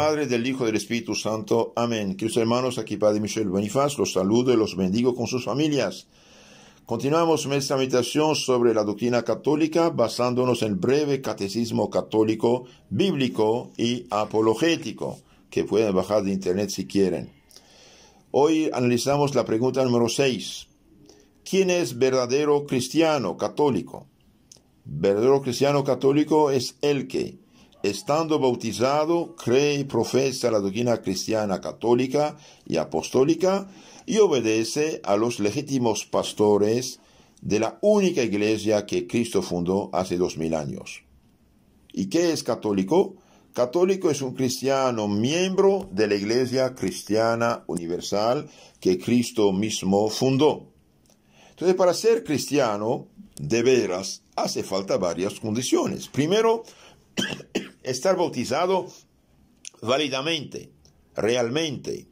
Padre, del Hijo del Espíritu Santo. Amén. Queridos hermanos, aquí Padre Michel Bonifaz, los saludo y los bendigo con sus familias. Continuamos nuestra meditación sobre la doctrina católica basándonos en el breve catecismo católico, bíblico y apologético, que pueden bajar de internet si quieren. Hoy analizamos la pregunta número 6. ¿Quién es verdadero cristiano católico? Verdadero cristiano católico es el que estando bautizado, cree y profesa la doctrina cristiana católica y apostólica y obedece a los legítimos pastores de la única iglesia que Cristo fundó hace dos mil años. ¿Y qué es católico? Católico es un cristiano miembro de la iglesia cristiana universal que Cristo mismo fundó. Entonces, para ser cristiano, de veras, hace falta varias condiciones. Primero, estar bautizado válidamente, realmente,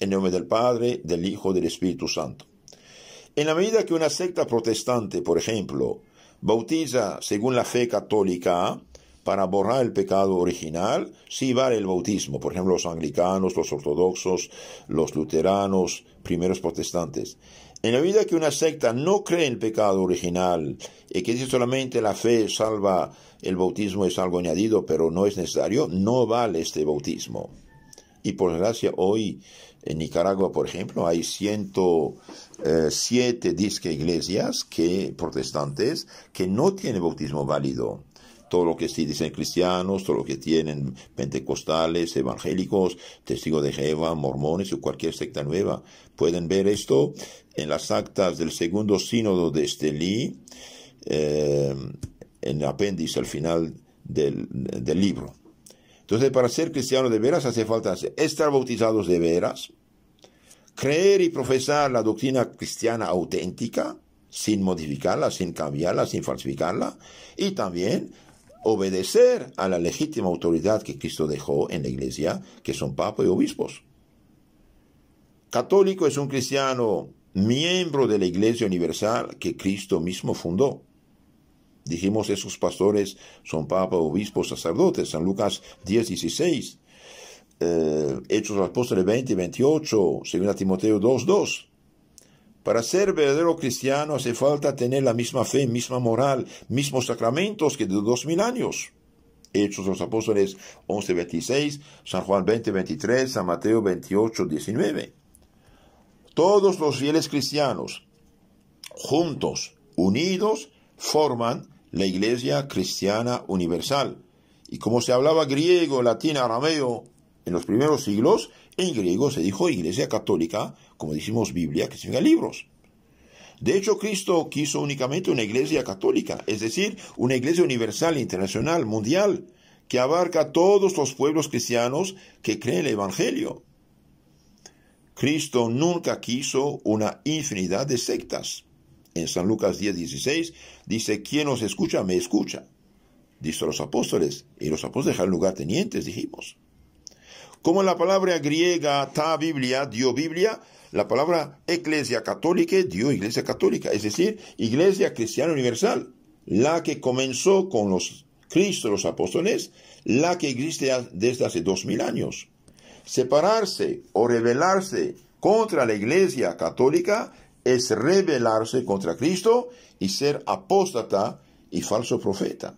en nombre del Padre, del Hijo, del Espíritu Santo. En la medida que una secta protestante, por ejemplo, bautiza según la fe católica para borrar el pecado original, sí vale el bautismo. Por ejemplo, los anglicanos, los ortodoxos, los luteranos, primeros protestantes. En la vida que una secta no cree en el pecado original y que dice solamente la fe salva, el bautismo es algo añadido, pero no es necesario, no vale este bautismo. Y por desgracia, hoy en Nicaragua, por ejemplo, hay 107 eh, disque iglesias que, protestantes que no tienen bautismo válido todo lo que sí dicen cristianos, todo lo que tienen pentecostales, evangélicos, testigos de Jehová, mormones o cualquier secta nueva. Pueden ver esto en las actas del segundo sínodo de Estelí, eh, en el apéndice al final del, del libro. Entonces, para ser cristiano de veras hace falta estar bautizados de veras, creer y profesar la doctrina cristiana auténtica, sin modificarla, sin cambiarla, sin falsificarla, y también obedecer a la legítima autoridad que Cristo dejó en la iglesia, que son papas y obispos. Católico es un cristiano miembro de la iglesia universal que Cristo mismo fundó. Dijimos, esos pastores son papas, obispos, sacerdotes. San Lucas 10, 16. Eh, Hechos de los Apóstoles 20, 28. 2 Timoteo 2, 2. Para ser verdadero cristiano hace falta tener la misma fe, misma moral, mismos sacramentos que de dos mil años. Hechos los Apóstoles 11:26, San Juan 20-23, San Mateo 28:19. Todos los fieles cristianos, juntos, unidos, forman la Iglesia Cristiana Universal. Y como se hablaba griego, latín, arameo, en los primeros siglos, en griego se dijo Iglesia Católica, como decimos Biblia, que significa libros. De hecho, Cristo quiso únicamente una Iglesia Católica, es decir, una Iglesia universal, e internacional, mundial, que abarca a todos los pueblos cristianos que creen el Evangelio. Cristo nunca quiso una infinidad de sectas. En San Lucas 10:16 dice, quien os escucha, me escucha. Dice los apóstoles, y los apóstoles dejaron lugar tenientes, dijimos. Como la palabra griega ta Biblia dio Biblia, la palabra iglesia católica dio iglesia católica, es decir, iglesia cristiana universal, la que comenzó con los Cristo, los apóstoles, la que existe desde hace dos mil años. Separarse o rebelarse contra la iglesia católica es rebelarse contra Cristo y ser apóstata y falso profeta.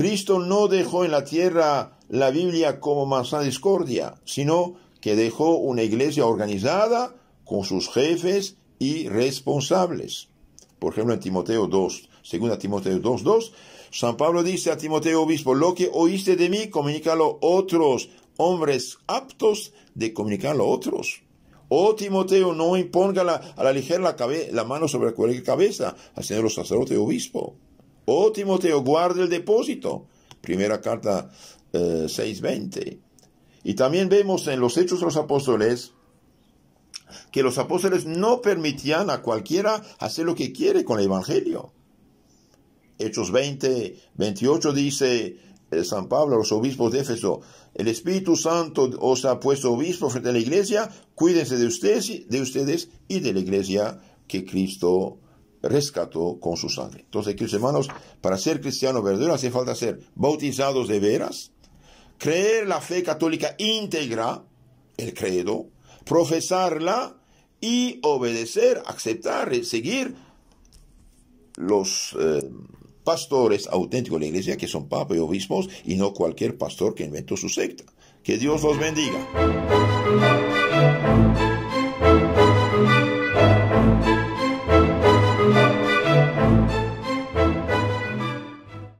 Cristo no dejó en la tierra la Biblia como manzana discordia, sino que dejó una iglesia organizada con sus jefes y responsables. Por ejemplo, en Timoteo 2, 2 Timoteo 2, San Pablo dice a Timoteo, obispo, lo que oíste de mí, comunícalo a otros, hombres aptos de comunicarlo a otros. Oh Timoteo, no imponga a la ligera la, mano sobre cualquier cabeza al señor sacerdote obispo. Ótimo oh, teo, guarda el depósito. Primera carta 6.20. Eh, y también vemos en los Hechos de los Apóstoles que los apóstoles no permitían a cualquiera hacer lo que quiere con el Evangelio. Hechos 20, 28 dice eh, San Pablo a los obispos de Éfeso, el Espíritu Santo os ha puesto obispo frente a la iglesia, cuídense de ustedes, de ustedes y de la iglesia que Cristo rescató con su sangre. Entonces, queridos hermanos, para ser cristiano verdadero hace falta ser bautizados de veras, creer la fe católica íntegra, el credo, profesarla y obedecer, aceptar, seguir los eh, pastores auténticos de la iglesia, que son papas y obispos, y no cualquier pastor que inventó su secta. Que Dios los bendiga.